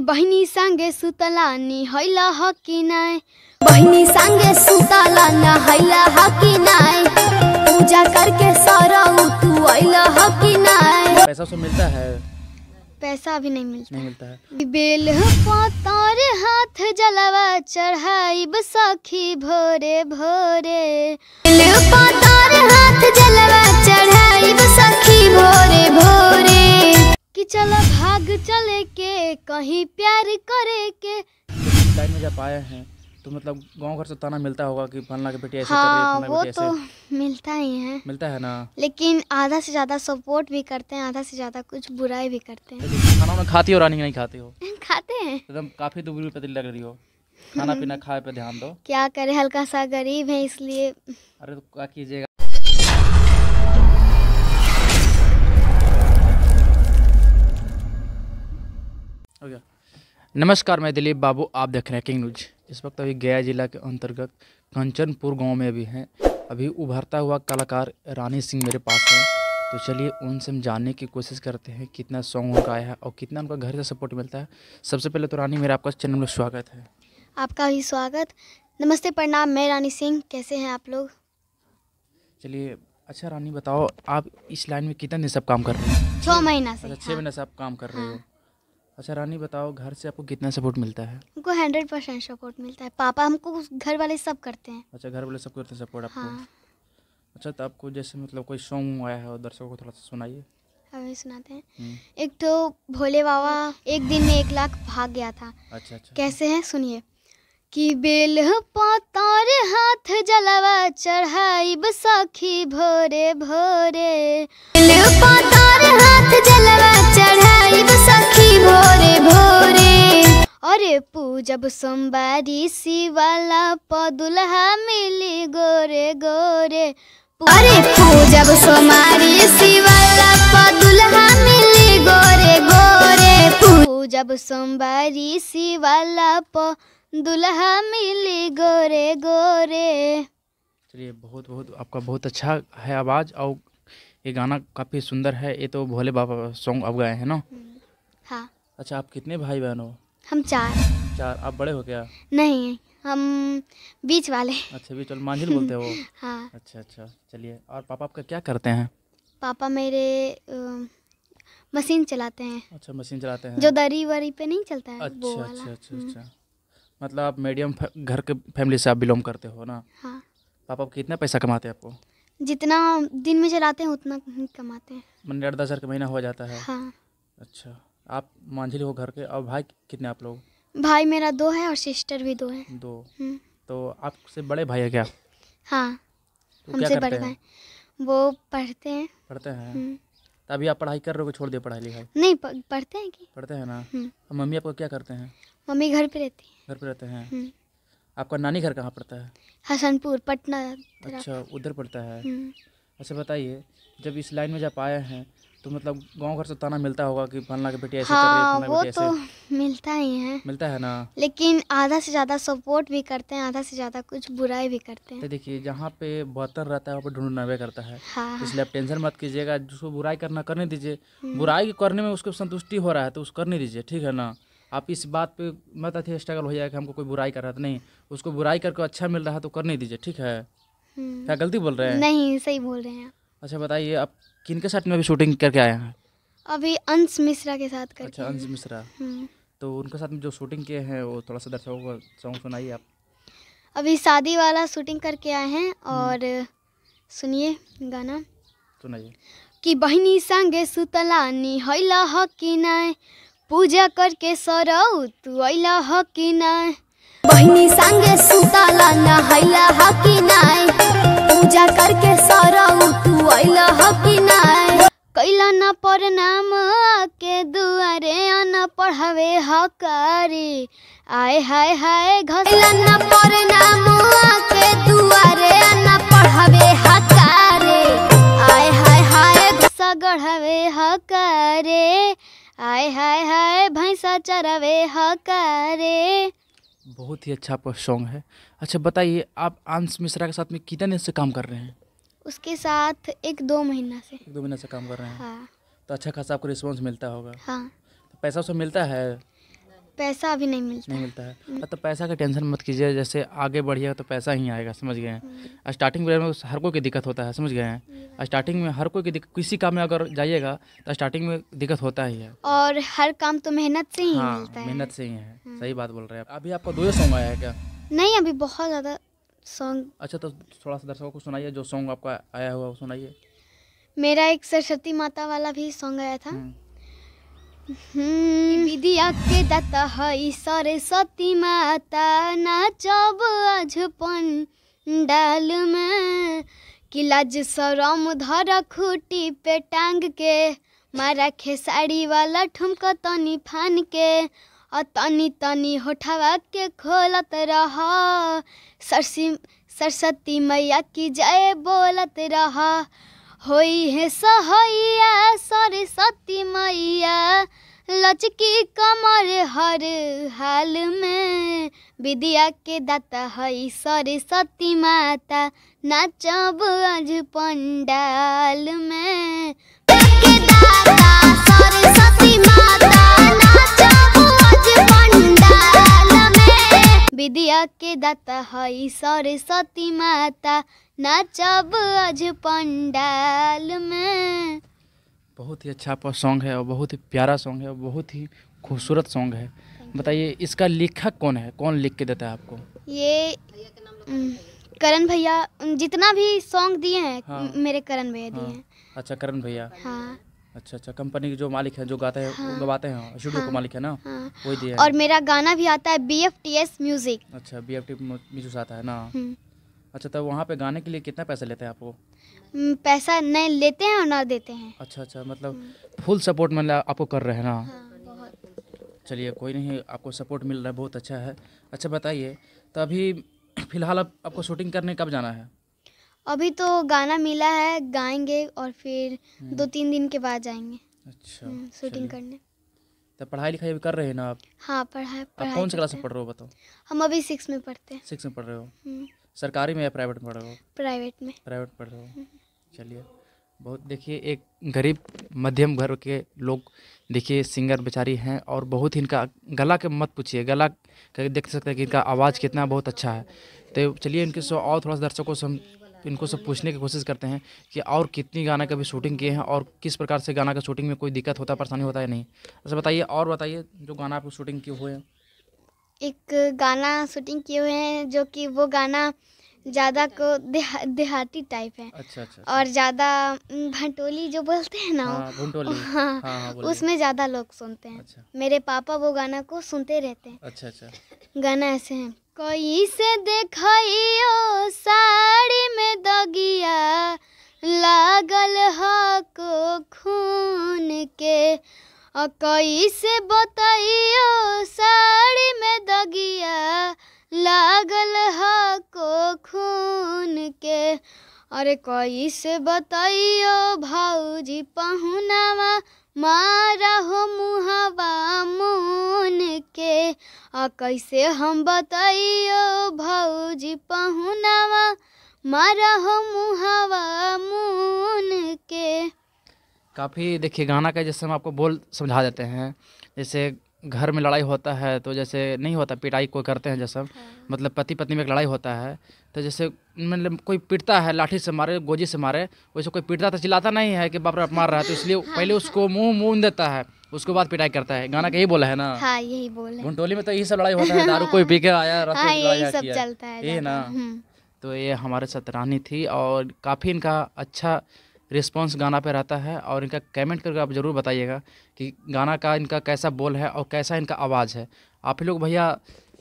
बहनी संगे सुतला नि हैला हकी नाय बहनी संगे सुतला न हैला हकी नाय पूजा करके सारा तू आइला हकी नाय पैसा सो मिलता है पैसा अभी नहीं मिलता नहीं मिलता है बेल पातार हाथ जलावा चढ़ाई बसाखी भोरे भोरे बेल पातार हाथ ही प्यार करे के लाइन में जब आए हैं तो मतलब गांव घर से ताना मिलता होगा कि फलना के बेटी ऐसे हाँ, कर रही है हाँ, वो तो मिलता ही है मिलता है ना लेकिन आधा से ज़्यादा सपोर्ट भी करते हैं आधा से ज़्यादा कुछ बुराई भी करते हैं खाना में खाती हो रानी नहीं खाते हो खाते हैं एकदम काफ़ी दूर पे दिल लग रही हो खाना पीना खाए पे ध्यान दो क्या करे हल्का सा गरीब है इसलिए अरे तो क्या कीजिएगा नमस्कार मैं दिलीप बाबू आप देख रहे हैं किंग न्यूज इस वक्त अभी गया जिला के अंतर्गत कंचनपुर गांव में अभी हैं अभी उभरता हुआ कलाकार रानी सिंह मेरे पास हैं तो चलिए उनसे हम जानने की कोशिश करते हैं कितना सॉन्ग उनका आया है और कितना उनका घर से सपोर्ट मिलता है सबसे पहले तो रानी मेरा आपका चैनल में स्वागत है आपका भी स्वागत नमस्ते प्रणाम मैं रानी सिंह कैसे हैं आप लोग चलिए अच्छा रानी बताओ आप इस लाइन में कितने दिन से काम कर रहे हैं छः महीना से अच्छा छः हाँ। महीने से आप काम कर रहे हो हाँ। अच्छा रानी बताओ घर से आपको कितना सपोर्ट मिलता है हमको हंड्रेड परसेंट सपोर्ट मिलता है पापा हमको घर वाले सब करते हैं अच्छा घर वाले सब करते हैं सपोर्ट आपको हाँ। अच्छा तो आपको जैसे मतलब कोई सॉन्ग आया है दर्शकों को थोड़ा सा सुनाइए अभी सुनाते हैं हम्म। एक तो भोले बाबा एक दिन में एक लाख भाग गया था अच्छा अच्छा कैसे हैं सुनिए कि बेल पातार हाथ जलवा चढ़ाई बसाखी भोरे भोरे बेल पातार हाथ जलवा चढ़ाई बसा अरे पू जब सोमवारी सी वाला पदुल्हा मिली गोरे गोरे अरे पू जब सोमारी सी वाला पदुल्हा मिली गोरे गोरे पू जब सोमवारी सी वाला प मिली गोरे गोरे चलिए बहुत बहुत आपका बहुत अच्छा है आवाज़ और ये गाना काफ़ी सुंदर है ये तो भोले बाबा सॉन्ग अब गए हैं ना हम्म। हाँ अच्छा आप कितने भाई बहन हो हम चार चार आप बड़े हो क्या नहीं हम बीच वाले अच्छा बीच वाले मांझिल बोलते हो हाँ अच्छा अच्छा चलिए और पापा आपका क्या करते हैं पापा मेरे मशीन चलाते हैं अच्छा मशीन चलाते हैं जो दरी वरी पे नहीं चलता है अच्छा वो वाला। अच्छा अच्छा हम्म। अच्छा मतलब आप मीडियम घर के फैमिली से आप बिलोंग करते हो ना हाँ पापा कितना पैसा कमाते हैं आपको जितना दिन में चलाते हैं उतना ही कमाते हैं मन डेढ़ दस हज़ार का महीना हो जाता है हाँ अच्छा आप मांझिल हो घर के और भाई कितने आप लोग भाई मेरा दो है और सिस्टर भी दो है दो हम्म। तो आपसे बड़े भाई है क्या हाँ तो हमसे बड़े भाई वो पढ़ते हैं पढ़ते हैं हम्म। तभी आप पढ़ाई कर रहे हो छोड़ दिया पढ़ाई लिखाई नहीं पढ़ते हैं कि पढ़ते हैं ना हम्म। मम्मी आपको क्या करते हैं मम्मी घर पे रहती है घर पे रहते हैं आपका नानी घर कहाँ पड़ता है हसनपुर पटना अच्छा उधर पड़ता है अच्छा बताइए जब इस लाइन में जब आए हैं तो मतलब गांव घर से ताना मिलता होगा कि फलना के बेटी ऐसे हाँ, कर रही है हाँ, वो तो मिलता ही है मिलता है ना लेकिन आधा से ज़्यादा सपोर्ट भी करते हैं आधा से ज़्यादा कुछ बुराई भी करते हैं तो देखिए जहाँ पे बेहतर रहता है वहाँ पे ढूंढ नवे करता है हाँ, हाँ, इसलिए आप टेंशन मत कीजिएगा जिसको बुराई करना करने दीजिए हम्म। बुराई करने में उसको संतुष्टि हो रहा है तो उस करने दीजिए ठीक है ना आप इस बात पे मत अथी स्ट्रगल हो जाएगा कि हमको कोई बुराई कर रहा था तो नहीं उसको बुराई करके अच्छा मिल रहा है तो करने दीजिए ठीक है हम्म। क्या गलती बोल रहे हैं नहीं सही बोल रहे हैं अच्छा बताइए आप किन के साथ में अभी शूटिंग करके आए हैं अभी अंश मिश्रा के साथ करके अच्छा अंश मिश्रा हम्म। तो उनके साथ में जो शूटिंग किए हैं वो थोड़ा सा दर्शकों को सॉन्ग सुनाइए आप अभी शादी वाला शूटिंग करके आए हैं और सुनिए गाना सुनाइए कि बहनी संगे सुतला नी हैला हो कि नाय पूजा करके सरौ तू अइला हो कि नाय बहनी संगे सुतला ना हैला हो कि नाय पूजा करके सरौ आइला हो कि नाय के दुआरे न पढ़ावे हकारी आय हाय हाय घसला ना परनाम के दुआरे न पढ़ावे हकारे आय हाय हाय घसा गढ़ावे हकारे आय हाय हाय भैंसा चरवे हकारे बहुत ही अच्छा सॉन्ग है अच्छा बताइए आप आंस मिश्रा के साथ में कितने से काम कर रहे हैं उसके साथ एक दो महीना से दो महीना से काम कर रहे हैं हाँ तो अच्छा खासा आपको रिस्पॉन्स मिलता होगा हाँ तो पैसा उसमें मिलता है पैसा अभी नहीं मिलता नहीं मिलता है हम्म। तो पैसा का टेंशन मत कीजिए जैसे आगे बढ़िएगा तो पैसा ही आएगा समझ गए हैं स्टार्टिंग हम्म। में हर कोई की दिक्कत होता है समझ गए हैं स्टार्टिंग हम्म। में हर कोई की किसी काम में अगर जाइएगा तो स्टार्टिंग में दिक्कत होता ही है और हर काम तो मेहनत से ही हाँ, मिलता है मेहनत से ही है हाँ। सही बात बोल रहे हैं अभी आपको दो सॉन्ग आया है क्या नहीं अभी बहुत ज़्यादा सॉन्ग अच्छा तो थोड़ा सा दर्शकों को सुनाइए जो सॉन्ग आपका आया हुआ वो सुनाइए मेरा एक सरस्वती माता वाला भी सॉन्ग आया था विद्या हम्म। हम्म। के दाता है सरस्वती माता नाचब आज पंडाल में कि लज शरम धर खुटी पे टांग के मारा खेसारी वाला ठुमक तनी फान के तनी तनी होठवा के खोलत रहा सरसी सरस्वती मैया की जय बोलत रहा होई है सहैया सरस्वती मैया लचकी कमर हर हाल में विद्या के दाता हई सरस्वती माता नाचब आज पंडाल में सरस्वती विद्या के दाता हई सरस्वती माता नाचब आज पंडाल में बहुत ही अच्छा आपका सॉन्ग है और बहुत ही प्यारा सॉन्ग है और बहुत ही खूबसूरत सॉन्ग है बताइए इसका लेखक कौन है कौन लिख के देता है आपको ये करण भैया जितना भी सॉन्ग दिए हैं हाँ। मेरे करण भैया दिए हाँ। हैं हाँ। अच्छा करण भैया हाँ अच्छा अच्छा कंपनी के जो मालिक हैं जो गाते हैं हाँ, गवाते हैं स्टूडियो हाँ, का हाँ, मालिक है ना हाँ, वही दिया और मेरा गाना भी आता है B F T S music अच्छा बी एफ टी म्यूजिक आता है ना हम्म। अच्छा तो वहाँ पे गाने के लिए कितना पैसा लेते हैं आपको पैसा नहीं लेते हैं और ना देते हैं अच्छा अच्छा मतलब फुल हम्म। सपोर्ट मतलब आपको कर रहे हैं ना हाँ, चलिए कोई नहीं आपको सपोर्ट मिल रहा है बहुत अच्छा है अच्छा बताइए तो अभी फिलहाल आपको शूटिंग करने कब जाना है अभी तो गाना मिला है गाएंगे और फिर हम्म। दो तीन दिन के बाद जाएंगे अच्छा शूटिंग हम्म, करने तो पढ़ाई लिखाई भी कर रहे हैं ना आप हाँ पढ़ाई आप कौन से क्लास में पढ़ रहे हो बताओ हम अभी सिक्स में पढ़ते हैं सिक्स में पढ़ रहे हो हम्म। सरकारी में या प्राइवेट में पढ़ रहे हो प्राइवेट में प्राइवेट पढ़ रहे हो चलिए बहुत देखिए एक गरीब मध्यम घर के लोग देखिए सिंगर बेचारी हैं और बहुत इनका गला के मत पूछिए गला देख सकते हैं कि इनका आवाज़ कितना बहुत अच्छा है तो चलिए इनके सो और थोड़ा सा दर्शकों से हम तो इनको सब पूछने की कोशिश करते हैं कि और कितनी गाना का भी शूटिंग किए हैं और किस प्रकार से गाना का शूटिंग में कोई दिक्कत होता परेशानी होता है नहीं अच्छा बताइए और बताइए जो गाना आपको शूटिंग किए हुए हैं एक गाना शूटिंग किए हुए हैं जो कि वो गाना ज़्यादा को देहा, देहाती टाइप है अच्छा, अच्छा, अच्छा। और ज़्यादा भंटोली जो बोलते हैं ना हाँ, भंटोली हाँ, हाँ, हाँ उसमें ज़्यादा लोग सुनते हैं अच्छा। मेरे पापा वो गाना को सुनते रहते हैं अच्छा अच्छा गाना ऐसे हैं कोई से देख साड़ी में दगिया लागल हको खून के और से बतइयो साड़ी में दगिया लागल हको खून के अरे कैसे बताइयो भाऊजी पहुनावा मारा हो मुहावा मुन के आ कैसे हम बताइयो भाऊजी पहुनावा मारा हो मुहावा मुन के काफ़ी देखिए गाना का जैसे हम आपको बोल समझा देते हैं जैसे घर में लड़ाई होता है तो जैसे नहीं होता पिटाई कोई करते हैं जैसे हाँ। मतलब पति पत्नी में एक लड़ाई होता है तो जैसे मतलब कोई पीटता है लाठी से मारे गोजी से मारे वैसे कोई पीटता तो चिल्लाता नहीं है कि बाप रे मार रहा है तो इसलिए हाँ। पहले उसको मुंह मुंह देता है उसके बाद पिटाई करता है गाना का यही बोला है ना हाँ यही बोला घुंटोली में तो यही सब लड़ाई होता है दारू कोई पी के आया हाँ, यही है ये ना हम्म। तो ये हमारे साथ रानी थी और काफ़ी इनका अच्छा रिस्पॉन्स गाना पे रहता है और इनका कमेंट करके आप ज़रूर बताइएगा कि गाना का इनका कैसा बोल है और कैसा इनका आवाज़ है आप लोग भैया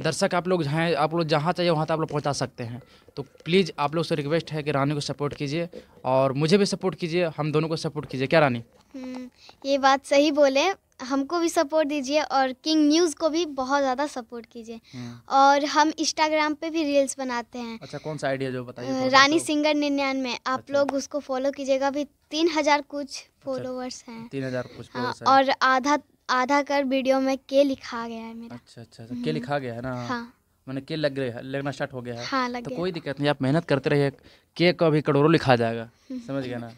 दर्शक आप लोग हैं आप लोग जहाँ चाहिए वहाँ तक आप लोग पहुँचा सकते हैं तो प्लीज़ आप लोग से रिक्वेस्ट है कि रानी को सपोर्ट कीजिए और मुझे भी सपोर्ट कीजिए हम दोनों को सपोर्ट कीजिए क्या रानी हम्म, ये बात सही बोले हमको भी सपोर्ट दीजिए और किंग न्यूज़ को भी बहुत ज़्यादा सपोर्ट कीजिए हम्म। और हम इंस्टाग्राम पे भी रील्स बनाते हैं अच्छा कौन सा आइडिया जो बताइए रानी सिंगर में आप अच्छा। लोग उसको फॉलो कीजिएगा अभी तीन हज़ार कुछ फॉलोअर्स अच्छा, हैं तीन हज़ार कुछ हाँ, और आधा आधा कर वीडियो में के लिखा गया है मेरा अच्छा अच्छा, अच्छा के हम्म। लिखा गया है ना हाँ मैंने के लग रहे लगना स्टार्ट हो गया है हाँ, तो कोई दिक्कत नहीं आप मेहनत करते रहिए के को अभी करोड़ों लिखा जाएगा हम्म। समझ गया ना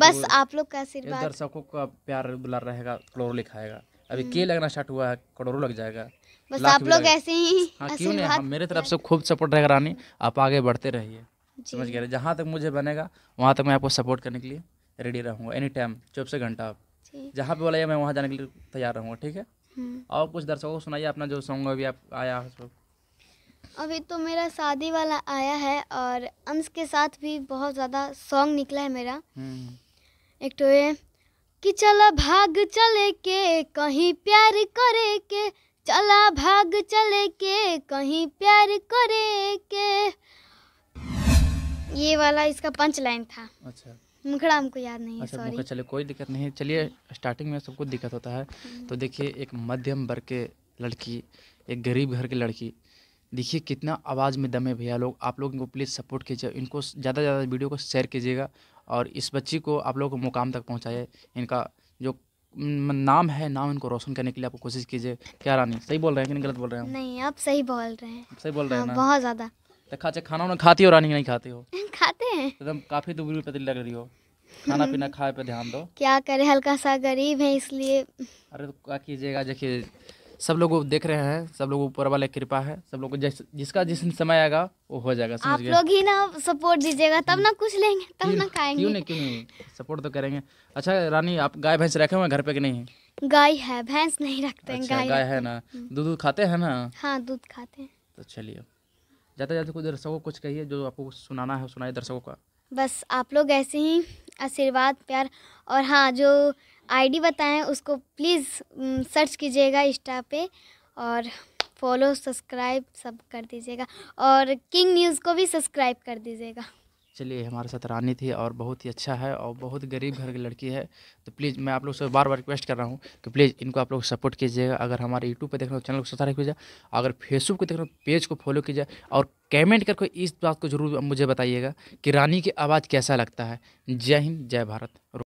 बस तो आप लोग का आशीर्वाद दर्शकों का प्यार दुलार रहेगा करोड़ों लिखाएगा अभी के लगना स्टार्ट हुआ है करोड़ों लग जाएगा बस आप लोग ऐसे ही हाँ क्यों नहीं हाँ, मेरे तरफ से खूब सपोर्ट रहेगा रानी आप आगे बढ़ते रहिए समझ गए जहाँ तक मुझे बनेगा वहाँ तक मैं आपको सपोर्ट करने के लिए रेडी रहूँगा एनी टाइम चौबीस घंटा आप जहाँ पे बोला मैं वहाँ जाने के लिए तैयार रहूँगा ठीक है हम्म। और कुछ दर्शकों को सुनाइए अपना जो सॉन्ग अभी आप आया है अभी तो मेरा शादी वाला आया है और अंश के साथ भी बहुत ज़्यादा सॉन्ग निकला है मेरा हम्म। एक तो ये कि चला भाग चले के कहीं प्यार करे के चला भाग चले के कहीं प्यार करे के ये वाला इसका पंच लाइन था अच्छा मुखड़ा हमको याद नहीं है अच्छा, सॉरी चले कोई दिक्कत नहीं है चलिए स्टार्टिंग में सबको दिक्कत होता है तो हम्म। देखिए एक मध्यम वर्ग के लड़की एक गरीब घर की लड़की देखिए कितना आवाज़ में दम है भैया लोग आप लोग इनको प्लीज़ सपोर्ट कीजिए इनको ज़्यादा से ज़्यादा वीडियो को शेयर कीजिएगा और इस बच्ची को आप लोग मुकाम तक पहुँचाए इनका जो नाम है नाम इनको रोशन करने के लिए आपको कोशिश कीजिए क्या रानी सही बोल रहे हैं कि नहीं गलत बोल रहे हैं नहीं आप सही बोल रहे हैं सही बोल रहे हैं हाँ, बहुत ज़्यादा तो खाचे खाना उन्हें खाती हो रानी नहीं खाती हो खाते हैं एकदम काफ़ी दूरी पतली लग रही हो खाना पीना खाए पे ध्यान दो क्या करे हल्का सा गरीब है इसलिए अरे तो क्या कीजिएगा देखिए सब लोग देख रहे हैं सब लोग ऊपर वाले कृपा है सब लोग जिस, जिसका जिस समय आएगा वो हो जाएगा समझ आप लोग ही ना सपोर्ट दीजिएगा तब ना कुछ लेंगे तब ना खाएंगे क्यों नहीं क्यों नहीं सपोर्ट तो करेंगे अच्छा रानी आप गाय भैंस रखे हुए घर पे कि नहीं गाय है भैंस नहीं रखते अच्छा, गाय है ना दूध दूध खाते है ना हाँ दूध खाते हैं तो चलिए जाते जाते कुछ दर्शकों को कुछ कहिए जो आपको सुनाना है सुनाए दर्शकों का बस आप लोग ऐसे ही आशीर्वाद प्यार और हाँ जो आईडी बताएं उसको प्लीज़ सर्च कीजिएगा इंस्टा पे और फॉलो सब्सक्राइब सब कर दीजिएगा और किंग न्यूज़ को भी सब्सक्राइब कर दीजिएगा चलिए हमारे साथ रानी थी और बहुत ही अच्छा है और बहुत गरीब घर की लड़की है तो प्लीज़ मैं आप लोग से बार बार रिक्वेस्ट कर रहा हूँ कि प्लीज़ इनको आप लोग सपोर्ट कीजिएगा अगर हमारे यूट्यूब पर देख रहे हो चैनल को की जाए अगर फेसबुक पर देख रहे हो पेज को फॉलो कीजिए और कमेंट करके इस बात को जरूर मुझे बताइएगा कि रानी की आवाज़ कैसा लगता है जय हिंद जय भारत